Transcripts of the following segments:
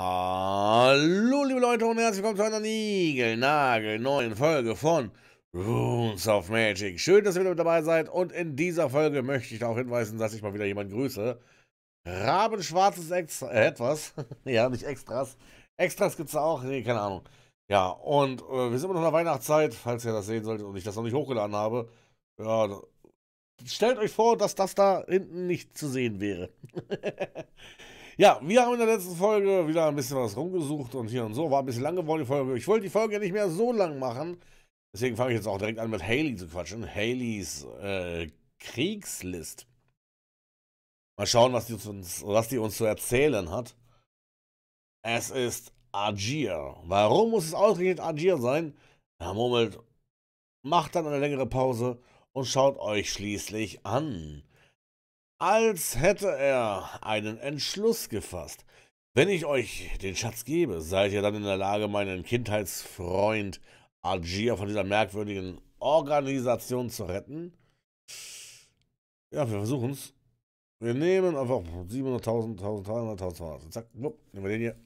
Hallo liebe Leute und herzlich willkommen zu einer Nagel neuen Folge von Runes of Magic. Schön, dass ihr wieder mit dabei seid und in dieser Folge möchte ich darauf hinweisen, dass ich mal wieder jemanden grüße. Rabenschwarzes Extra, äh, etwas, ja nicht Extras, Extras gibt's da auch, nee, keine Ahnung. Ja, und äh, wir sind immer noch in der Weihnachtszeit, falls ihr das sehen solltet und ich das noch nicht hochgeladen habe. Ja, stellt euch vor, dass das da hinten nicht zu sehen wäre. Ja, wir haben in der letzten Folge wieder ein bisschen was rumgesucht und hier und so. War ein bisschen lang geworden, die Folge. Ich wollte die Folge nicht mehr so lang machen. Deswegen fange ich jetzt auch direkt an mit Haley zu quatschen. Haleys äh, Kriegslist. Mal schauen, was die, uns, was die uns zu erzählen hat. Es ist Agir. Warum muss es ausgerechnet Agir sein? Herr murmelt, macht dann eine längere Pause und schaut euch schließlich an als hätte er einen Entschluss gefasst. Wenn ich euch den Schatz gebe, seid ihr dann in der Lage, meinen Kindheitsfreund Algier von dieser merkwürdigen Organisation zu retten? Ja, wir versuchen es. Wir nehmen einfach 700.000, 1.300, 1.200. Zack, wupp, nehmen wir den hier.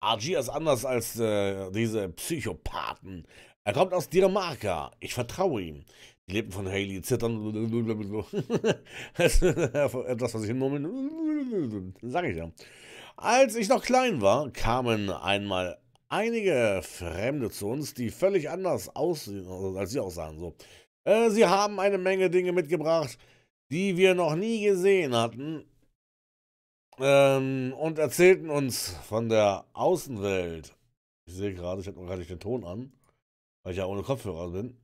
Algier ist anders als äh, diese Psychopathen. Er kommt aus Dinamarca. Ich vertraue ihm. Die Lippen von Haley, zittern. das also, etwas, was ich hinmurmeln. Sag ich ja. Als ich noch klein war, kamen einmal einige Fremde zu uns, die völlig anders aussehen, also, als sie aussahen. So. Äh, sie haben eine Menge Dinge mitgebracht, die wir noch nie gesehen hatten. Ähm, und erzählten uns von der Außenwelt. Ich sehe gerade, ich habe noch gar nicht den Ton an, weil ich ja ohne Kopfhörer bin.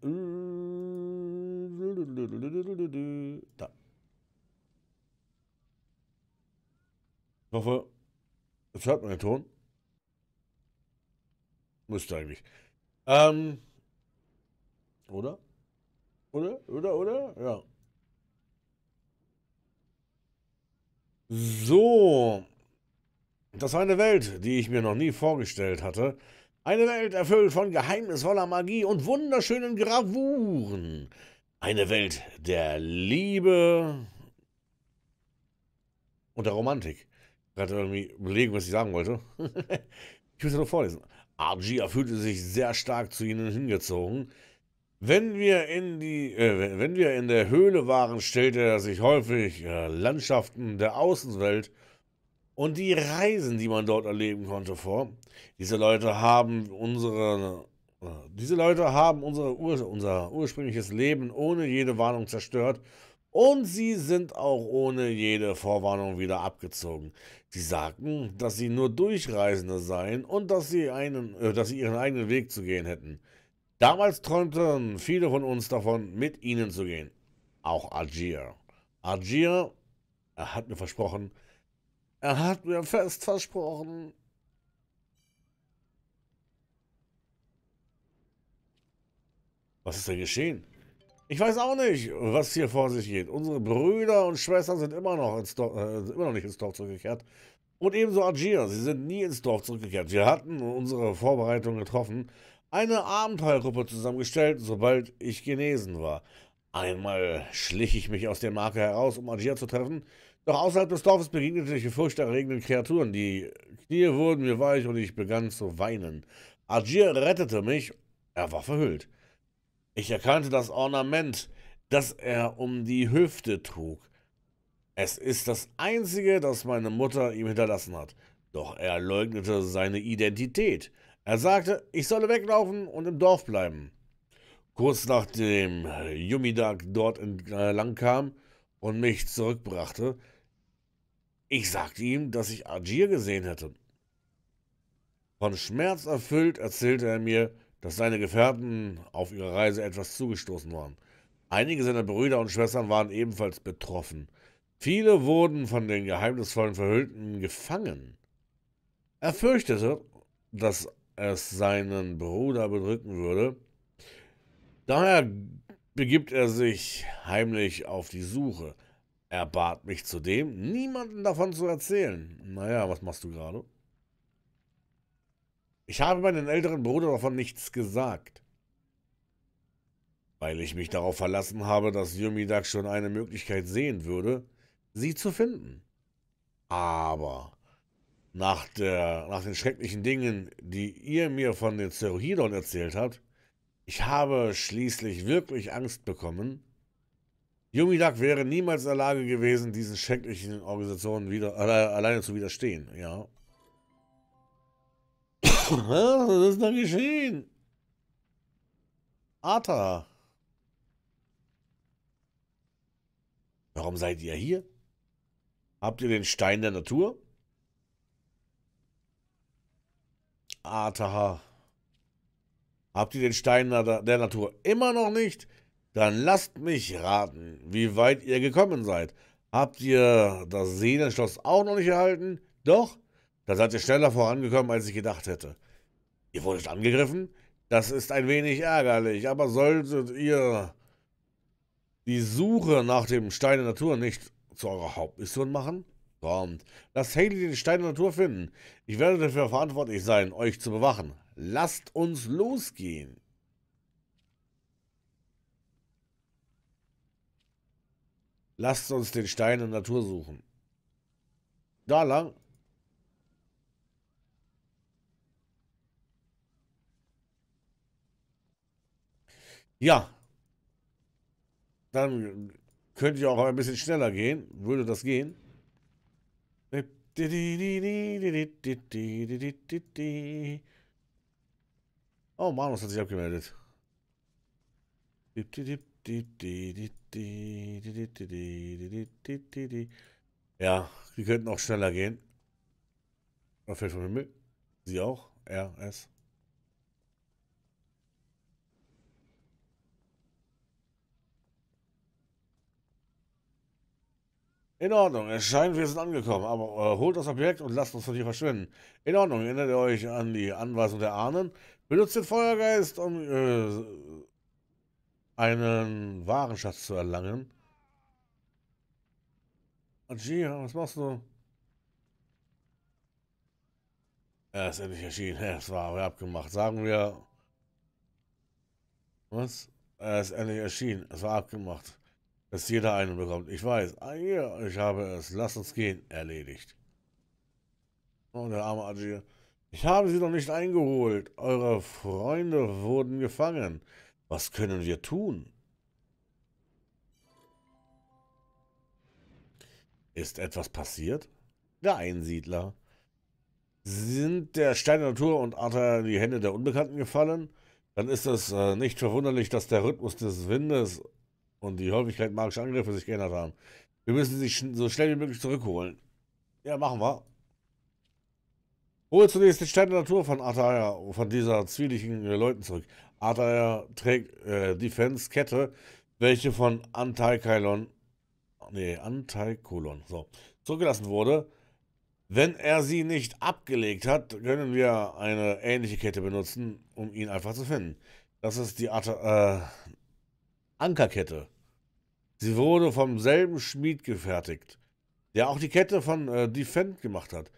Da. Ich hoffe, jetzt hört man den Ton. Müsste eigentlich. Ähm. Oder? Oder? Oder? Oder? Ja. So. Das war eine Welt, die ich mir noch nie vorgestellt hatte. Eine Welt erfüllt von geheimnisvoller Magie und wunderschönen Gravuren. Eine Welt der Liebe und der Romantik. Ich hatte irgendwie überlegen, was ich sagen wollte. ich muss ja nur vorlesen. Argia fühlte sich sehr stark zu ihnen hingezogen. Wenn wir in, die, äh, wenn wir in der Höhle waren, stellte er sich häufig äh, Landschaften der Außenwelt und die Reisen, die man dort erleben konnte, vor. Diese Leute haben unsere äh, diese Leute haben unser, Ur unser ursprüngliches Leben ohne jede Warnung zerstört und sie sind auch ohne jede Vorwarnung wieder abgezogen. Sie sagten, dass sie nur Durchreisende seien und dass sie, einen, äh, dass sie ihren eigenen Weg zu gehen hätten. Damals träumten viele von uns davon, mit ihnen zu gehen. Auch Algier. Algier, er hat mir versprochen, er hat mir fest versprochen, Was ist denn geschehen? Ich weiß auch nicht, was hier vor sich geht. Unsere Brüder und Schwestern sind immer noch, ins Dorf, äh, immer noch nicht ins Dorf zurückgekehrt. Und ebenso Ajir. Sie sind nie ins Dorf zurückgekehrt. Wir hatten unsere Vorbereitungen getroffen, eine Abenteuergruppe zusammengestellt, sobald ich genesen war. Einmal schlich ich mich aus der Marke heraus, um Ajir zu treffen. Doch außerhalb des Dorfes begegnete ich furchterregenden Kreaturen. Die Knie wurden mir weich und ich begann zu weinen. Ajir rettete mich. Er war verhüllt. Ich erkannte das Ornament, das er um die Hüfte trug. Es ist das einzige, das meine Mutter ihm hinterlassen hat. Doch er leugnete seine Identität. Er sagte, ich solle weglaufen und im Dorf bleiben. Kurz nachdem Yumidag dort entlang kam und mich zurückbrachte, ich sagte ihm, dass ich Ajir gesehen hätte. Von Schmerz erfüllt erzählte er mir, dass seine Gefährten auf ihrer Reise etwas zugestoßen waren. Einige seiner Brüder und Schwestern waren ebenfalls betroffen. Viele wurden von den geheimnisvollen Verhüllten gefangen. Er fürchtete, dass es seinen Bruder bedrücken würde. Daher begibt er sich heimlich auf die Suche. Er bat mich zudem, niemanden davon zu erzählen. Naja, was machst du gerade? Ich habe meinen älteren Bruder davon nichts gesagt, weil ich mich darauf verlassen habe, dass Yumidak schon eine Möglichkeit sehen würde, sie zu finden. Aber nach, der, nach den schrecklichen Dingen, die ihr mir von den Zerohidon erzählt habt, ich habe schließlich wirklich Angst bekommen. Yumidak wäre niemals in der Lage gewesen, diesen schrecklichen Organisationen wieder, alle, alleine zu widerstehen, ja. Was ist da geschehen? Arta. Warum seid ihr hier? Habt ihr den Stein der Natur? Arta. Habt ihr den Stein der Natur immer noch nicht? Dann lasst mich raten, wie weit ihr gekommen seid. Habt ihr das Seelenschloss auch noch nicht erhalten? Doch? Da seid ihr schneller vorangekommen, als ich gedacht hätte. Ihr wurdet angegriffen? Das ist ein wenig ärgerlich, aber solltet ihr die Suche nach dem Stein der Natur nicht zu eurer Hauptmission machen? Kommt, lasst Haley den Stein der Natur finden. Ich werde dafür verantwortlich sein, euch zu bewachen. Lasst uns losgehen. Lasst uns den Stein der Natur suchen. Da lang? Ja. Dann könnte ich auch ein bisschen schneller gehen. Würde das gehen? Oh, Manus hat sich abgemeldet. Ja, wir könnten auch schneller gehen. Er fällt vom Himmel. Sie auch. R, S. In Ordnung, es scheint, wir sind angekommen, aber äh, holt das Objekt und lasst uns von hier verschwinden. In Ordnung, erinnert ihr euch an die Anweisung der Ahnen? Benutzt den Feuergeist, um äh, einen Warenschatz zu erlangen. Ajira, was machst du? Er ist endlich erschienen. Es war abgemacht. Sagen wir. Was? Er ist endlich erschienen. Es war abgemacht dass jeder einen bekommt. Ich weiß, ah, ich habe es, lass uns gehen, erledigt. Und der arme Ajir, ich habe sie noch nicht eingeholt. Eure Freunde wurden gefangen. Was können wir tun? Ist etwas passiert? Der Einsiedler. Sind der Stein der Natur und Arthur in die Hände der Unbekannten gefallen? Dann ist es äh, nicht verwunderlich, dass der Rhythmus des Windes und die Häufigkeit magischer Angriffe sich geändert haben. Wir müssen sie so schnell wie möglich zurückholen. Ja, machen wir. Hol zunächst die Stein der Natur von Ataya, von dieser zwielichtigen äh, Leuten zurück. Ataya trägt äh, Defense-Kette, welche von Antikylon, nee, Antikolon, so, zurückgelassen wurde. Wenn er sie nicht abgelegt hat, können wir eine ähnliche Kette benutzen, um ihn einfach zu finden. Das ist die At äh, Ankerkette. Sie wurde vom selben Schmied gefertigt, der auch die Kette von äh, Defend gemacht hat.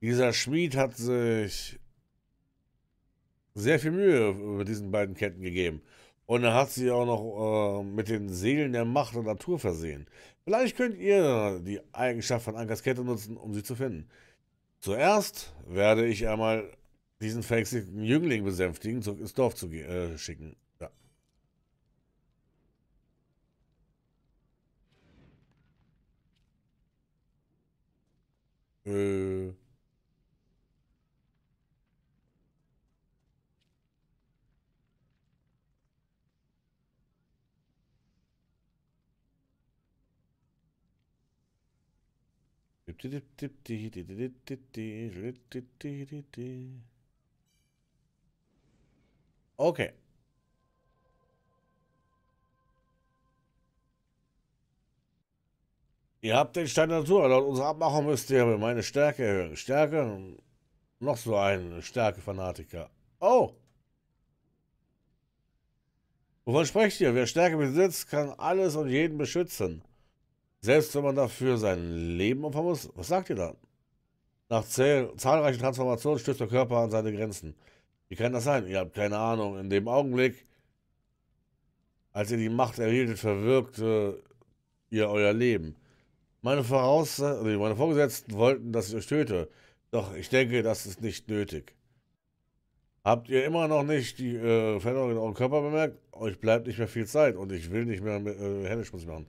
Dieser Schmied hat sich sehr viel Mühe über diesen beiden Ketten gegeben. Und er hat sie auch noch äh, mit den Seelen der Macht und Natur versehen. Vielleicht könnt ihr die Eigenschaft von Ankers Kette nutzen, um sie zu finden. Zuerst werde ich einmal diesen verhexigten Jüngling besänftigen, zurück ins Dorf zu äh, schicken. Okay, eh. Ihr habt den Stein der Natur, laut unserer Abmachung müsst ihr meine Stärke erhöhen. Stärke? Noch so ein Stärke-Fanatiker. Oh! Wovon sprecht ihr? Wer Stärke besitzt, kann alles und jeden beschützen. Selbst wenn man dafür sein Leben opfern muss. Was sagt ihr dann? Nach zahlreichen Transformationen stößt der Körper an seine Grenzen. Wie kann das sein? Ihr habt keine Ahnung. In dem Augenblick, als ihr die Macht erhieltet, verwirkte ihr euer Leben. Meine, Voraus meine Vorgesetzten wollten, dass ich euch töte. Doch ich denke, das ist nicht nötig. Habt ihr immer noch nicht die äh, Veränderung in eurem Körper bemerkt? Euch bleibt nicht mehr viel Zeit und ich will nicht mehr äh, Hände schmutzig machen.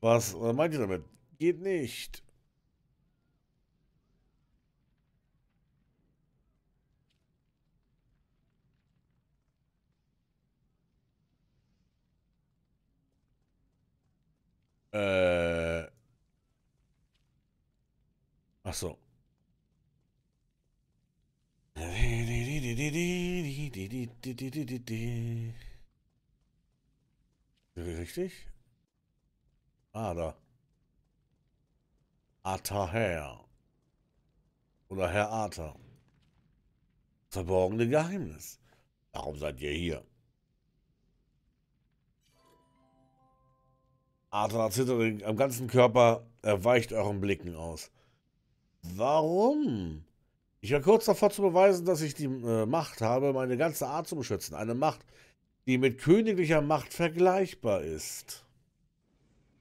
Was äh, meint ihr damit? Geht nicht. Äh. Ach so. Richtig? Ah, da. Herr. Oder Herr Arthur. Verborgene Geheimnis. Warum seid ihr hier? Arthur zittert am ganzen Körper, er weicht euren Blicken aus. Warum? Ich war kurz davor zu beweisen, dass ich die äh, Macht habe, meine ganze Art zu beschützen. Eine Macht, die mit königlicher Macht vergleichbar ist.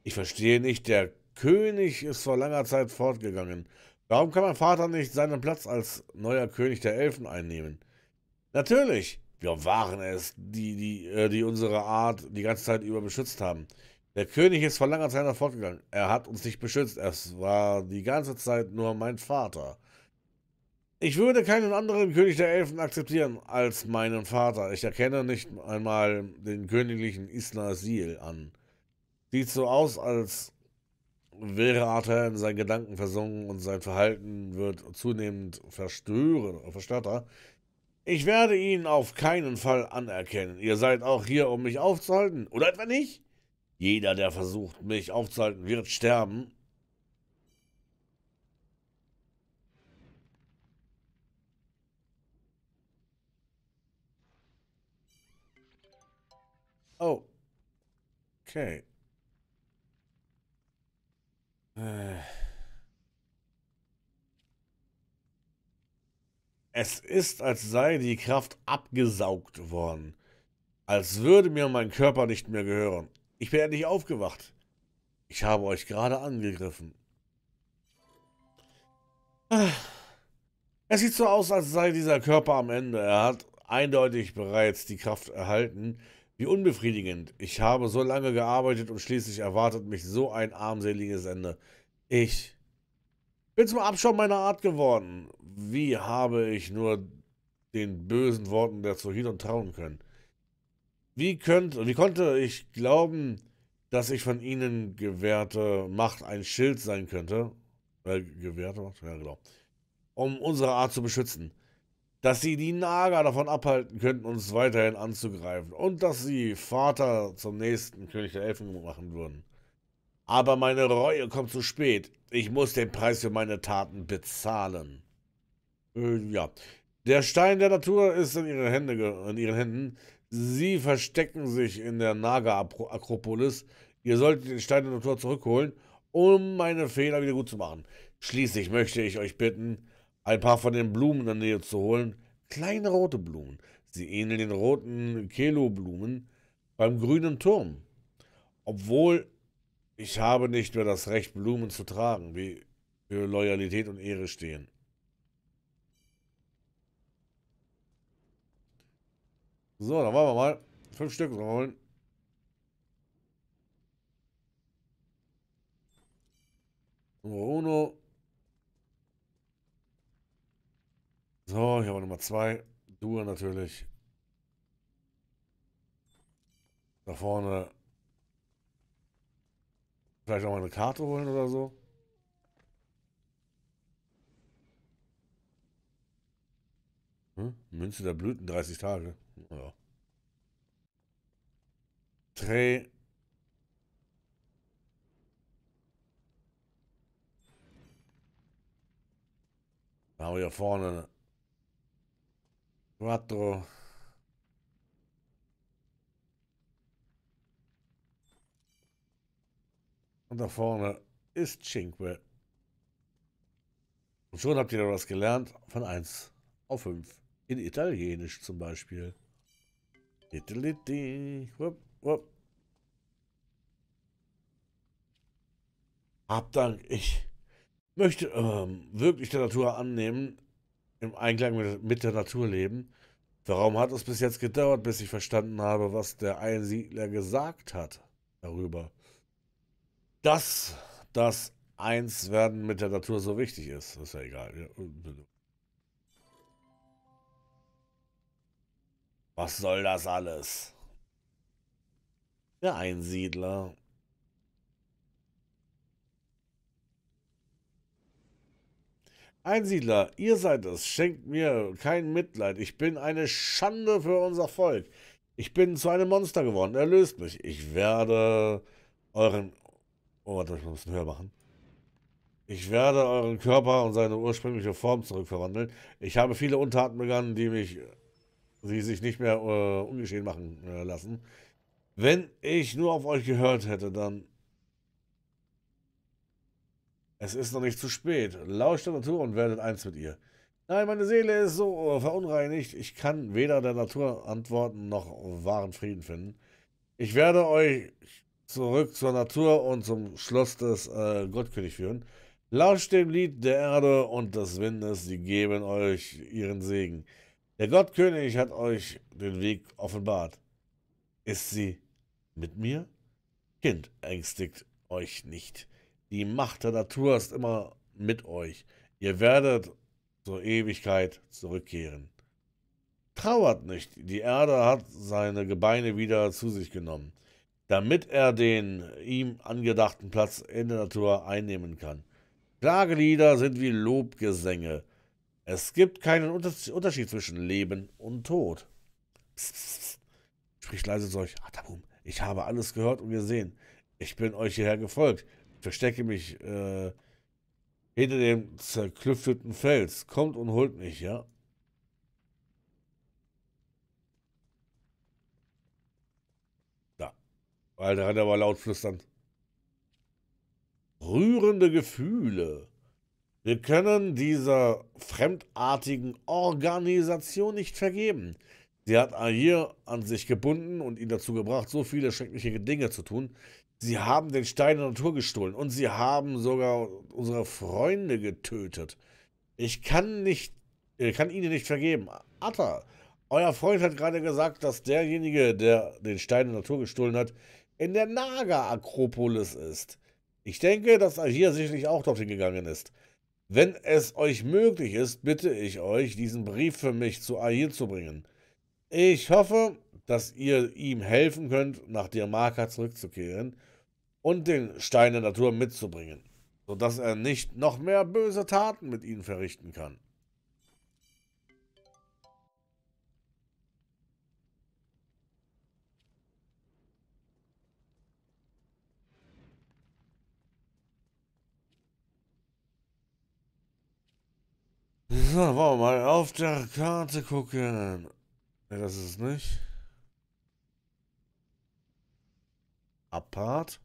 Ich verstehe nicht, der König ist vor langer Zeit fortgegangen. Warum kann mein Vater nicht seinen Platz als neuer König der Elfen einnehmen? Natürlich, wir waren es, die, die, äh, die unsere Art die ganze Zeit über beschützt haben. Der König ist vor langer Zeit fortgegangen. Er hat uns nicht beschützt. Es war die ganze Zeit nur mein Vater. Ich würde keinen anderen König der Elfen akzeptieren als meinen Vater. Ich erkenne nicht einmal den königlichen Isnasil an. Sieht so aus, als wäre Arthur in seinen Gedanken versunken und sein Verhalten wird zunehmend verstören, verstörter. Ich werde ihn auf keinen Fall anerkennen. Ihr seid auch hier, um mich aufzuhalten, oder etwa nicht? Jeder, der versucht, mich aufzuhalten, wird sterben. Oh. Okay. Es ist, als sei die Kraft abgesaugt worden. Als würde mir mein Körper nicht mehr gehören. Ich bin ja nicht aufgewacht. Ich habe euch gerade angegriffen. Es sieht so aus, als sei dieser Körper am Ende. Er hat eindeutig bereits die Kraft erhalten. Wie unbefriedigend. Ich habe so lange gearbeitet und schließlich erwartet mich so ein armseliges Ende. Ich bin zum Abschaum meiner Art geworden. Wie habe ich nur den bösen Worten der Zohidon trauen können? Wie, könnt, wie konnte ich glauben, dass ich von ihnen gewährte Macht ein Schild sein könnte? Äh, gewährte Macht? Ja, genau. Um unsere Art zu beschützen. Dass sie die Nager davon abhalten könnten, uns weiterhin anzugreifen. Und dass sie Vater zum nächsten König der Elfen machen würden. Aber meine Reue kommt zu spät. Ich muss den Preis für meine Taten bezahlen. Äh, ja. Der Stein der Natur ist in, ihre Hände, in ihren Händen. Sie verstecken sich in der Naga-Akropolis. Ihr solltet den Stein der Natur zurückholen, um meine Fehler wieder gut zu machen. Schließlich möchte ich euch bitten, ein paar von den Blumen in der Nähe zu holen. Kleine rote Blumen. Sie ähneln den roten Kelo-Blumen beim grünen Turm. Obwohl ich habe nicht mehr das Recht, Blumen zu tragen, wie für Loyalität und Ehre stehen. So, dann wollen wir mal. Fünf Stück sollen wir holen. Nummer So, hier haben wir Nummer zwei. Dur natürlich. Da vorne. Vielleicht auch mal eine Karte holen oder so. Hm? Münze der Blüten, 30 Tage. Ja. Dreh. Dann haben wir hier vorne Quattro. Und da vorne ist Cinque. Und schon habt ihr da was gelernt von 1 auf 5. In Italienisch zum Beispiel. Diddelitti. Wupp, wupp. Hab dann, ich möchte ähm, wirklich der Natur annehmen, im Einklang mit, mit der Natur leben. Warum hat es bis jetzt gedauert, bis ich verstanden habe, was der Einsiedler gesagt hat darüber? Dass das Einswerden mit der Natur so wichtig ist, ist ja egal. Was soll das alles? Der Einsiedler. Einsiedler, ihr seid es. Schenkt mir kein Mitleid. Ich bin eine Schande für unser Volk. Ich bin zu einem Monster geworden. Erlöst mich. Ich werde euren... Oh, warte, ich muss es höher machen. Ich werde euren Körper und seine ursprüngliche Form zurückverwandeln. Ich habe viele Untaten begangen, die mich sie sich nicht mehr äh, ungeschehen machen äh, lassen. Wenn ich nur auf euch gehört hätte, dann... Es ist noch nicht zu spät. Lauscht der Natur und werdet eins mit ihr. Nein, meine Seele ist so äh, verunreinigt, ich kann weder der Natur antworten noch wahren Frieden finden. Ich werde euch zurück zur Natur und zum Schloss des äh, Gottkönig führen. Lauscht dem Lied der Erde und des Windes, Sie geben euch ihren Segen. Der Gottkönig hat euch den Weg offenbart. Ist sie mit mir? Kind, ängstigt euch nicht. Die Macht der Natur ist immer mit euch. Ihr werdet zur Ewigkeit zurückkehren. Trauert nicht, die Erde hat seine Gebeine wieder zu sich genommen, damit er den ihm angedachten Platz in der Natur einnehmen kann. Klagelieder sind wie Lobgesänge, es gibt keinen Unterschied zwischen Leben und Tod. Psst, psst, spricht leise zu euch. Atabum, ich habe alles gehört und gesehen. Ich bin euch hierher gefolgt. Ich verstecke mich äh, hinter dem zerklüfteten Fels. Kommt und holt mich, ja? Da. Weil der hat aber laut flüsternd. Rührende Gefühle. Wir können dieser fremdartigen Organisation nicht vergeben. Sie hat Ayir an sich gebunden und ihn dazu gebracht, so viele schreckliche Dinge zu tun. Sie haben den Stein der Natur gestohlen und sie haben sogar unsere Freunde getötet. Ich kann nicht, ich äh, kann ihnen nicht vergeben. Atta, euer Freund hat gerade gesagt, dass derjenige, der den Stein der Natur gestohlen hat, in der Naga-Akropolis ist. Ich denke, dass Agir sicherlich auch dorthin gegangen ist. Wenn es euch möglich ist, bitte ich euch, diesen Brief für mich zu Ayil zu bringen. Ich hoffe, dass ihr ihm helfen könnt, nach Dirmaka zurückzukehren und den Stein der Natur mitzubringen, sodass er nicht noch mehr böse Taten mit ihnen verrichten kann. So, wollen wir mal auf der Karte gucken. Ne, das ist es nicht. Apart.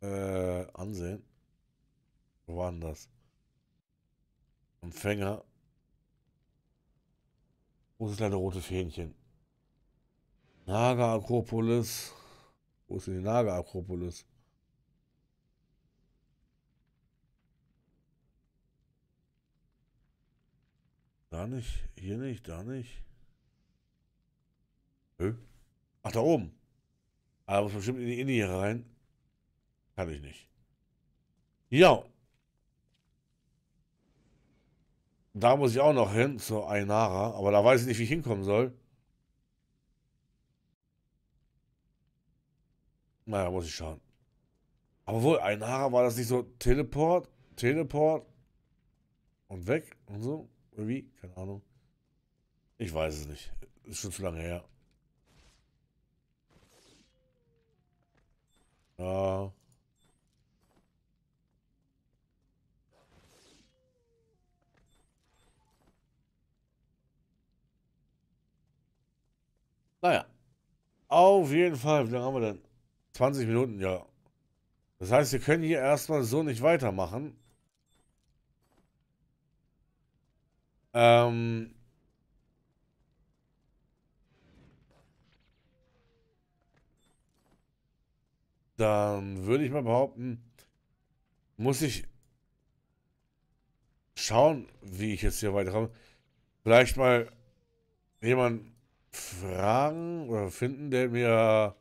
Äh, ansehen. Wo war denn das? Empfänger. Wo ist das kleine rote Fähnchen? Naga-Akropolis. Wo ist denn die Naga-Akropolis? Da nicht, hier nicht, da nicht. Hö? Ach, da oben. Aber ah, muss bestimmt in die Indie rein. Kann ich nicht. Ja. Da muss ich auch noch hin zur Ainara, aber da weiß ich nicht, wie ich hinkommen soll. Naja, muss ich schauen. Aber wohl, ein Haar war das nicht so Teleport, Teleport und weg und so? Irgendwie? Keine Ahnung. Ich weiß es nicht. Ist schon zu lange her. Ja. Naja. Auf jeden Fall. Wie lange haben wir denn? 20 Minuten, ja. Das heißt, wir können hier erstmal so nicht weitermachen. Ähm... Dann würde ich mal behaupten, muss ich schauen, wie ich jetzt hier weiterkomme. Vielleicht mal jemanden fragen oder finden, der mir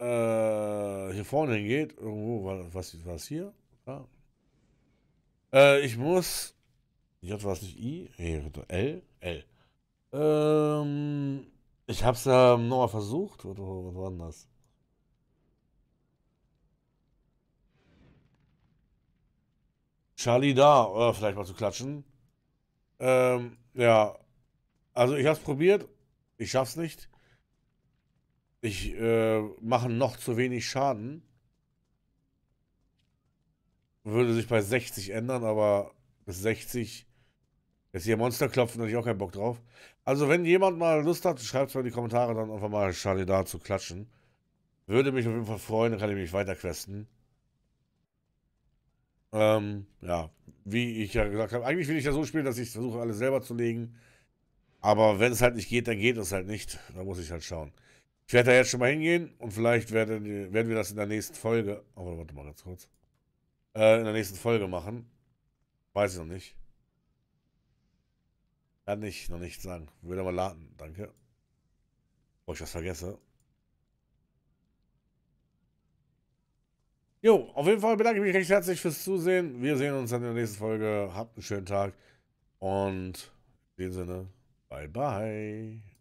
äh, hier vorne hingeht. Irgendwo, war, was ist es hier? Ja. Äh, ich muss. J war es nicht I? L? L. Ähm, ich hab's ja nochmal versucht. Was, was war denn das? Charlie da. Oder vielleicht mal zu klatschen. Ähm, ja. Also ich hab's probiert. Ich schaff's nicht. Ich äh, mache noch zu wenig Schaden. Würde sich bei 60 ändern, aber bis 60 ist hier Monster klopfen, da hatte ich auch keinen Bock drauf. Also wenn jemand mal Lust hat, schreibt es mal in die Kommentare, dann einfach mal Schade da zu klatschen. Würde mich auf jeden Fall freuen, dann kann ich mich weiterquesten. Ähm, ja, wie ich ja gesagt habe, eigentlich will ich ja so spielen, dass ich versuche, alles selber zu legen. Aber wenn es halt nicht geht, dann geht es halt nicht. Da muss ich halt schauen. Ich werde da jetzt schon mal hingehen und vielleicht werden, werden wir das in der nächsten Folge. Aber oh, warte mal ganz kurz. Äh, in der nächsten Folge machen. Weiß ich noch nicht. Kann ich noch nicht sagen. Würde aber laden. Danke. Bevor oh, ich das vergesse. Jo, auf jeden Fall bedanke ich mich recht herzlich fürs Zusehen. Wir sehen uns dann in der nächsten Folge. Habt einen schönen Tag. Und in dem Sinne, bye bye.